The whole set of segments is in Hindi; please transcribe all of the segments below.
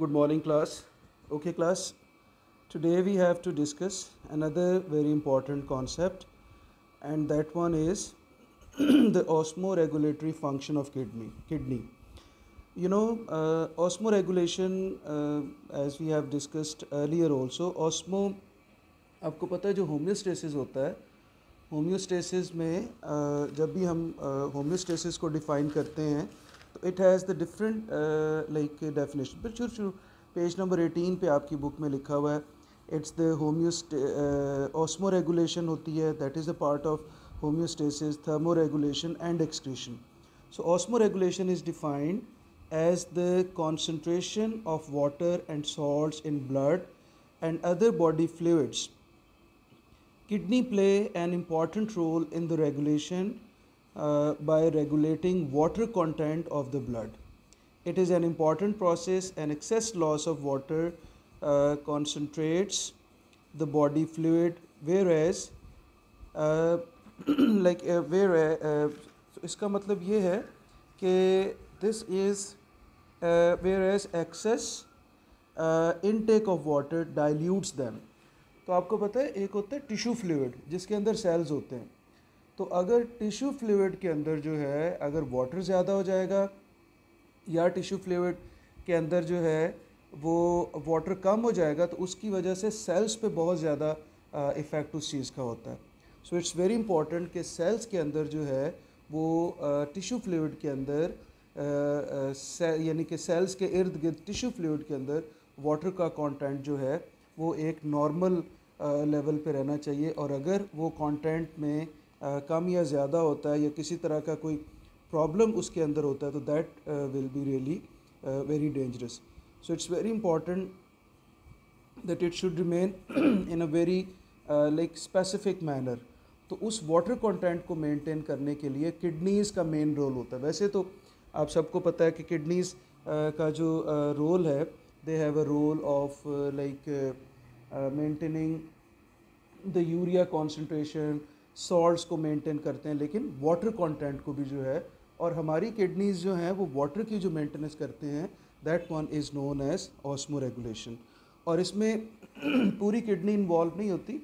good morning class okay class today we have to discuss another very important concept and that one is the osmoregulatory function of kidney kidney you know uh, osmoregulation uh, as we have discussed earlier also osmo आपको पता है जो होम्योस्टेसिस होता है होम्योस्टेसिस में uh, जब भी हम होम्योस्टेसिस को डिफाइन करते हैं it has the different like definition पर शुरू शुरू पेज नंबर एटीन पे आपकी बुक में लिखा हुआ है इट्स द होम्योस्ट ऑस्मो रेगुलेशन होती है that is the part of homeostasis thermoregulation and excretion so osmoregulation is defined as the concentration of water and salt in blood and other body fluids kidney play an important role in the regulation uh, by regulating water content of the blood. It is an important process and excess loss of water uh, concentrates the body fluid whereas uh, like uh, where uh, so इसका मतलब ये है कि this is uh, whereas excess uh, intake of water dilutes them तो आपको पता है एक होता है टिश्यू फ्लूड जिसके अंदर सेल्स होते हैं तो अगर टिश्यू फ्लूड के अंदर जो है अगर वाटर ज़्यादा हो जाएगा या टिश्यू फ्लूड के अंदर जो है वो वाटर कम हो जाएगा तो उसकी वजह से सेल्स पे बहुत ज़्यादा इफ़ेक्ट उस चीज़ का होता है सो इट्स वेरी इंपॉर्टेंट कि सेल्स के अंदर जो है वो टिश्यू फ्लूड के अंदर यानी कि सेल्स के इर्द गिर्द टिश्यू फ्लूड के अंदर वाटर का कंटेंट जो है वो एक नॉर्मल लेवल पे रहना चाहिए और अगर वो कंटेंट में कम या ज़्यादा होता है या किसी तरह का कोई प्रॉब्लम उसके अंदर होता है तो that will be really very dangerous so it's very important that it should remain in a very like specific manner तो उस वाटर कंटेंट को मेंटेन करने के लिए किडनीज़ का मेन रोल होता है वैसे तो आप सबको पता है कि किडनीज़ uh, का जो रोल uh, है they have a role of like maintaining the urea concentration salts को मेंटेन करते हैं लेकिन वाटर कंटेंट को भी जो है और हमारी किडनीज जो हैं वो वाटर की जो मेंटेनेंस करते हैं that one is known as osmoregulation और इसमें पूरी किडनी इन्वॉल्व नहीं होती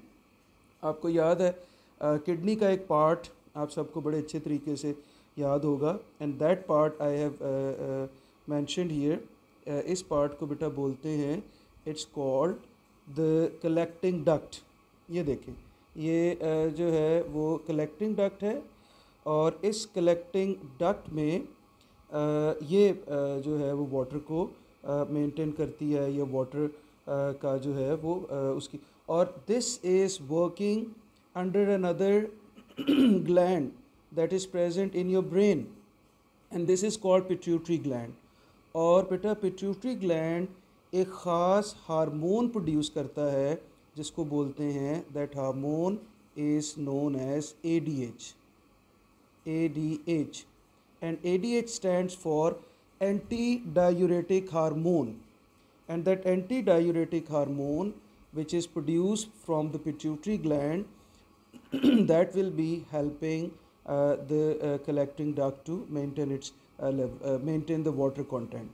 आपको याद है किडनी का एक पार्ट आप सबको बड़े अच्छे तरीके से याद होगा and that part I have mentioned here इस पार्ट को बेटा बोलते हैं it's called the collecting duct ये देखें ये जो है वो कलेक्टिंग डक्ट है और इस कलेक्टिंग डक्ट में ये जो है वो वाटर को मेंटेन करती है या वाटर का जो है वो उसकी और this is working under another gland that is present in your brain and this is called pituitary gland और बेटा पिट्यूटरी ग्लैंड एक ख़ास हार्मोन प्रोड्यूस करता है जिसको बोलते हैं that hormone is known as A D H A D H and A D H stand for anti diuretic hormone and that anti diuretic hormone which is produce from the pituitary gland that will be helping the collecting duct to maintain its maintain the water content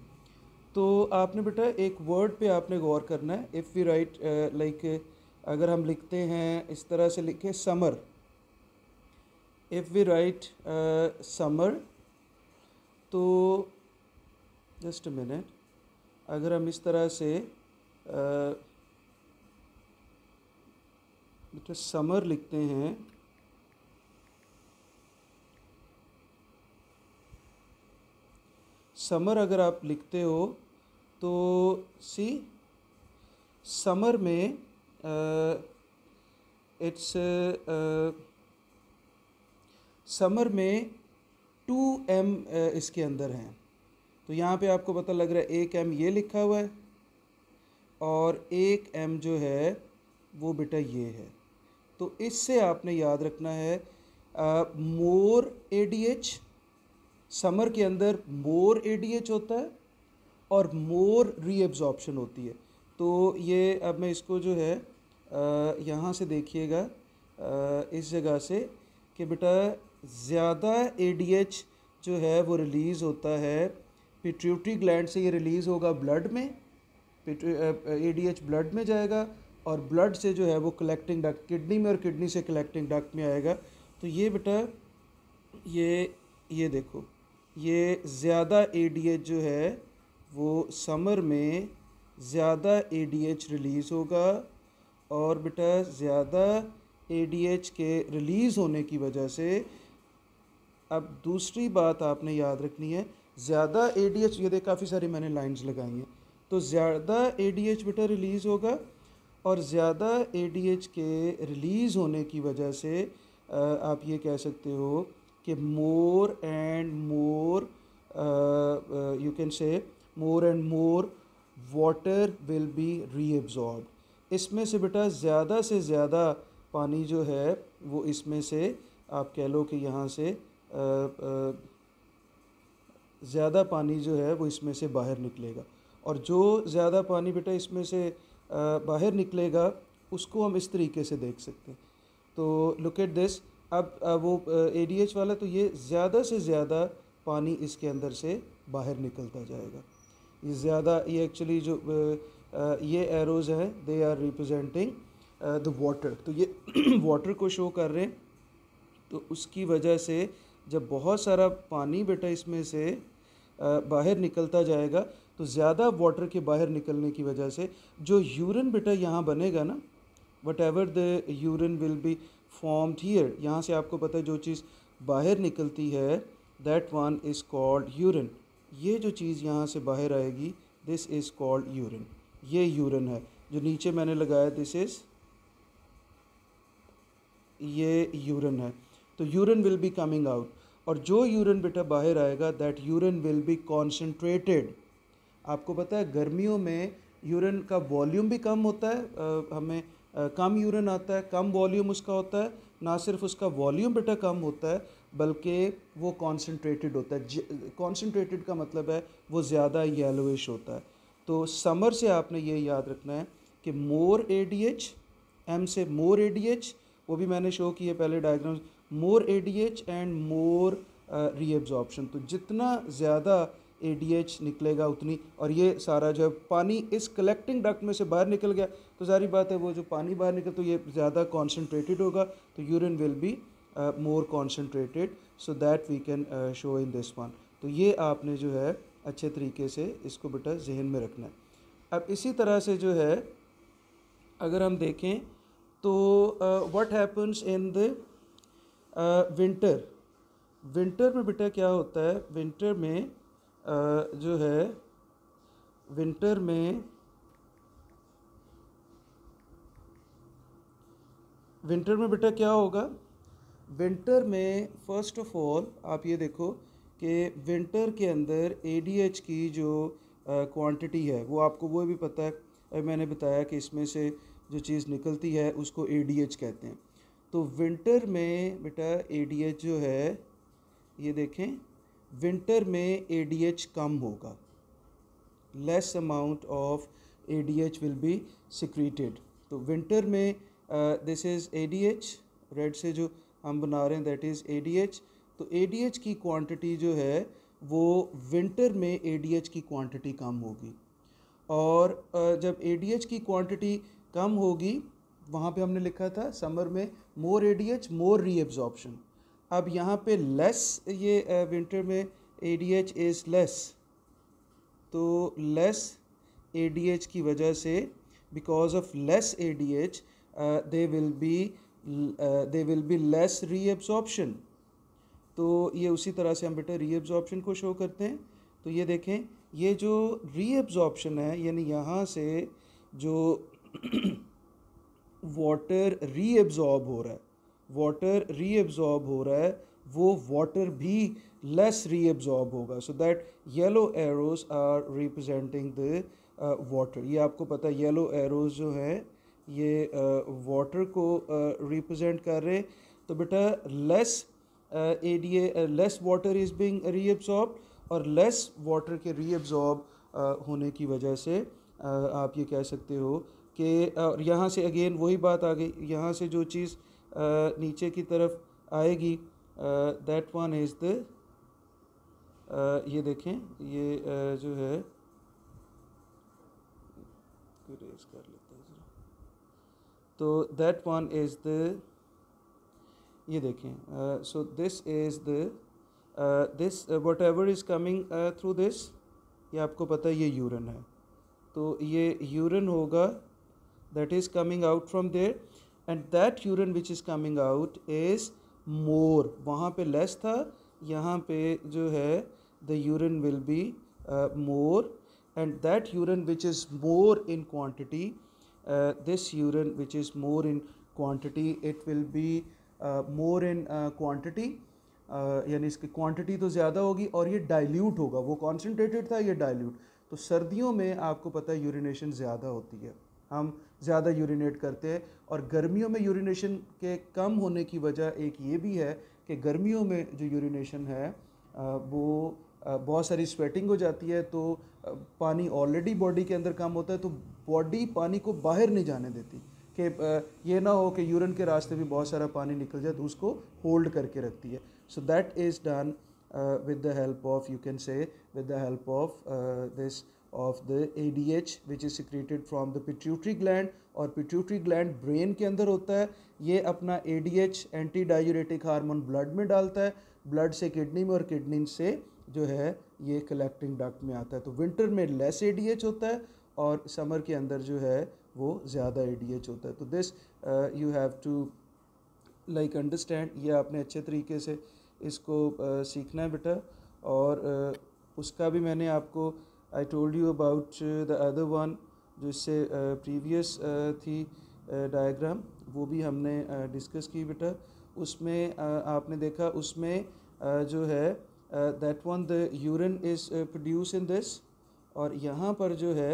तो आपने बेटा एक वर्ड पर आपने गौर करना है इफ़ यू राइट लाइक अगर हम लिखते हैं इस तरह से लिखे summer if we write summer तो जस्ट मिनट अगर हम इस तरह से uh, बेटा मतलब समर लिखते हैं समर अगर आप लिखते हो तो सी समर में इट्स समर में टू एम इसके अंदर हैं तो यहाँ पे आपको पता लग रहा है एक एम ये लिखा हुआ है और एक एम जो है वो बेटा ये है तो इससे आपने याद रखना है more A D H summer के अंदर मोर ए डी एच होता है और मोर रीअब्जॉर्प्शन होती है तो ये अब मैं इसको जो है यहाँ से देखिएगा इस जगह से कि बेटा ज़्यादा एडीएच जो है वो रिलीज़ होता है पिट्यूटरी ग्लैंड से ये रिलीज़ होगा ब्लड में एडीएच ब्लड में जाएगा और ब्लड से जो है वो कलेक्टिंग डक्ट किडनी में और किडनी से कलेक्टिंग डक्ट में आएगा तो ये बेटा ये ये देखो ये ज़्यादा एडीएच जो है वो समर में ज़्यादा एडीएच रिलीज़ होगा और बेटा ज़्यादा एडीएच के रिलीज़ होने की वजह से अब दूसरी बात आपने याद रखनी है ज़्यादा एडीएच ये देख काफ़ी सारी मैंने लाइंस लगाई हैं तो ज़्यादा एडीएच बेटा रिलीज़ होगा और ज़्यादा एडीएच के रिलीज़ होने की वजह से आप ये कह सकते हो कि more and more you can say more and more water will be reabsorb इसमें से बेटा ज़्यादा से ज़्यादा पानी जो है वो इसमें से आप कह लो कि यहाँ से ज़्यादा पानी जो है वो इसमें से बाहर निकलेगा और जो ज़्यादा पानी बेटा इसमें से बाहर निकलेगा उसको हम इस तरीके से देख सकते हैं तो लुक एट दिस अब वो ए वाला तो ये ज़्यादा से ज़्यादा पानी इसके अंदर से बाहर निकलता जाएगा ये ज़्यादा ये एक्चुअली जो ये एरोज है they are representing the water तो ये वाटर को शो कर रहे हैं तो उसकी वजह से जब बहुत सारा पानी बेटा इसमें से बाहर निकलता जाएगा तो ज़्यादा वाटर के बाहर निकलने की वजह से जो यूरिन बेटा यहाँ बनेगा ना whatever the urine will be formed here यहाँ से आपको पता है जो चीज़ बाहर निकलती है that one is called urine ये जो चीज़ यहाँ से बाहर आएगी दिस इज़ कॉल्ड यूरिन ये यूरिन है जो नीचे मैंने लगाया दिस इज़ ये यूरिन है तो urine will be coming out और जो यूरिन बेटा बाहर आएगा that urine will be concentrated आपको पता है गर्मियों में यूरिन का वॉल्यूम भी कम होता है आ, हमें आ, कम यूरिन आता है कम वॉल्यूम उसका होता है ना सिर्फ उसका वॉल्यूम बेटा कम होता है बल्कि वो कॉन्सेंट्रेटेड होता है कॉन्सेंट्रेटेड का मतलब है वो ज़्यादा येलोइश होता है तो समर से आपने ये याद रखना है कि more A D H M से मोर ए डी एच वो भी मैंने शो किए पहले diagram more A D H and more reabsorption तो जितना ज़्यादा ए डी एच निकलेगा उतनी और ये सारा जो है पानी इस कलेक्टिंग डक्ट में से बाहर निकल गया तो सारी बात है वो जो पानी बाहर निकल तो ये ज़्यादा कॉन्सेंट्रेटेड होगा तो urine will be more concentrated so that we can show in this one तो ये आपने जो है अच्छे तरीके से इसको बेटा जहन में रखना है अब इसी तरह से जो है अगर हम देखें तो what happens in the winter winter में बेटा क्या होता है विंटर में uh, जो है विंटर में विंटर में बेटा क्या होगा विंटर में फर्स्ट ऑफ ऑल आप ये देखो कि विंटर के अंदर ए की जो क्वांटिटी है वो आपको वो भी पता है मैंने बताया कि इसमें से जो चीज़ निकलती है उसको ए कहते हैं तो विंटर में बेटा ए जो है ये देखें विंटर में ए कम होगा less amount of A will be secreted तो विंटर में दिस इज़ ए रेड से जो हम बना रहे हैं दैट इज़ ए तो ए की क्वांटिटी जो है वो विंटर में ए की क्वांटिटी कम होगी और जब ए की क्वांटिटी कम होगी वहाँ पे हमने लिखा था समर में मोर ए मोर रीएब्जॉर्प्शन अब यहाँ पे लेस ये विंटर में A D H is less तो लेस ए डी एच की वजह से because of less A D H they will be they will be less reabsorption तो ये उसी तरह से हम बेटा रीएब्जॉर्प्शन को शो करते हैं तो ये देखें ये जो रीएब्जॉर्प्शन है यानी यहाँ से जो वाटर रीएब्जॉर्ब हो रहा है वाटर रीएब्जॉर्ब हो रहा है वो वाटर भी लेस रीएब्जॉर्ब होगा so that yellow arrows are representing the water ये आपको पता है येलो एरोज जो हैं ये वाटर uh, को रिप्रजेंट uh, कर रहे तो बेटा less ADA less water is being reabsorb और लेस वाटर के रीअब्ज़ॉर्ब होने की वजह से uh, आप ये कह सकते हो कि और uh, यहाँ से अगेन वही बात आ गई यहाँ से जो चीज़ नीचे की तरफ आएगी दैट वन इज़ द ये देखें ये जो है कर लेते हैं तो दैट वन इज़ द ये देखें so this is the this whatever is coming through this ये आपको पता है ये यूरन है तो ये यूरन होगा that is coming out from there and that urine which is coming out is more वहाँ पे लेस था यहाँ पे जो है the urine will be more and that urine which is more in quantity this urine which is more in quantity it will be more in quantity यानी इसकी क्वांटिटी तो ज़्यादा होगी और ये डाइल्यूट होगा वो कॉन्सेंट्रेटेड था ये डाइल्यूट तो सर्दियों में आपको पता है यूरिनेशन ज़्यादा होती है हम ज़्यादा यूरिनेट करते हैं और गर्मियों में यूरिनेशन के कम होने की वजह एक ये भी है कि गर्मियों में जो यूरिनेशन है uh, वो uh, बहुत सारी स्वेटिंग हो जाती है तो uh, पानी ऑलरेडी बॉडी के अंदर कम होता है तो बॉडी पानी को बाहर नहीं जाने देती कि ये ना हो कि यूरिन के रास्ते भी बहुत सारा पानी निकल जाए तो उसको होल्ड करके रखती है so that is done with the help of you can say with the help of this of the A D H which is secreted from the pituitary gland और पिट्यूटरी ग्लैंड ब्रेन के अंदर होता है ये अपना A D H anti diuretic hormone blood में डालता है ब्लड से किडनी में और किडनी से जो है ये कलेक्टिंग डक्ट में आता है तो विंटर में लेस ए डी एच होता है और समर के अंदर जो है वो ज़्यादा ए होता है तो this you have to like understand ये आपने अच्छे तरीके से इसको uh, सीखना है बेटा और uh, उसका भी मैंने आपको I told you about the other one जो इससे प्रीवियस uh, uh, थी डायग्राम uh, वो भी हमने डिस्कस uh, की बेटा उसमें आपने देखा उसमें जो है that one the urine is produce in this और यहाँ पर जो है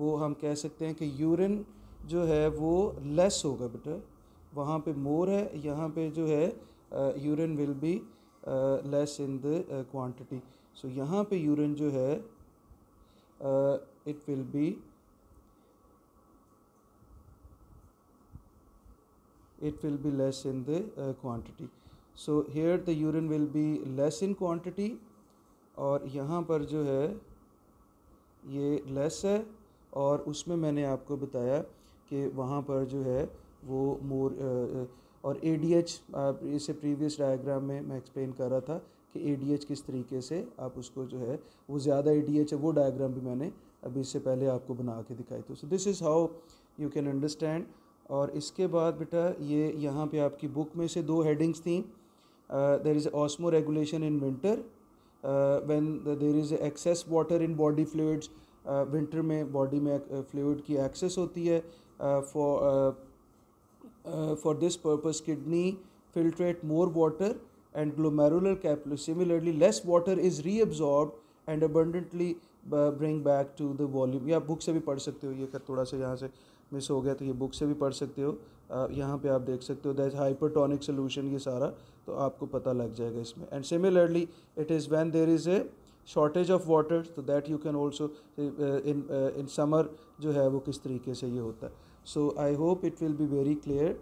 वो हम कह सकते हैं कि यूरिन जो है वो लेस होगा बेटा वहाँ पे मोर है यहाँ पे जो है urine will be less in the quantity so यहाँ पे यूरिन जो है it will be it will be less in the quantity so here the urine will be less in quantity और यहाँ पर जो है ये लेस है और उसमें मैंने आपको बताया कि वहाँ पर जो है वो मोर और ए डी एच इसे प्रीवियस डायग्राम में मैं एक्सप्लेन कर रहा था कि ए डी एच किस तरीके से आप उसको जो है वो ज़्यादा ए डी एच है वो डायग्राम भी मैंने अभी इससे पहले आपको बना के दिखाई थी so this is how you can understand और इसके बाद बेटा ये यहाँ पे आपकी बुक में से दो हेडिंग्स थी there is osmoregulation in winter when there is excess water in body fluids winter में बॉडी में फ्लूड की एक्सेस होती है for for this purpose kidney filtrate more water and glomerular capillary similarly less water is reabsorb and abundantly bring back to the volume या बुक से भी पढ़ सकते हो ये थोड़ा सा यहाँ से मिस हो गया तो ये बुक से भी पढ़ सकते हो यहाँ पे आप देख सकते हो दैट हाइपरटोनिक सोल्यूशन ये सारा तो आपको पता लग जाएगा इसमें and similarly it is when there is a shortage of water तो that you can also in in summer जो है वो किस तरीके से ये होता है so I hope it will be very clear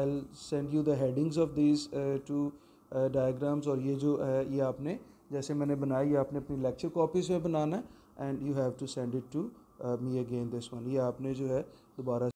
I send you the headings of this two diagrams और ये जो है uh, ये आपने जैसे मैंने बनाई ये आपने अपनी लेक्चर कॉपीज़ में बनाना है and you have to send it to me again this one ये आपने जो है दोबारा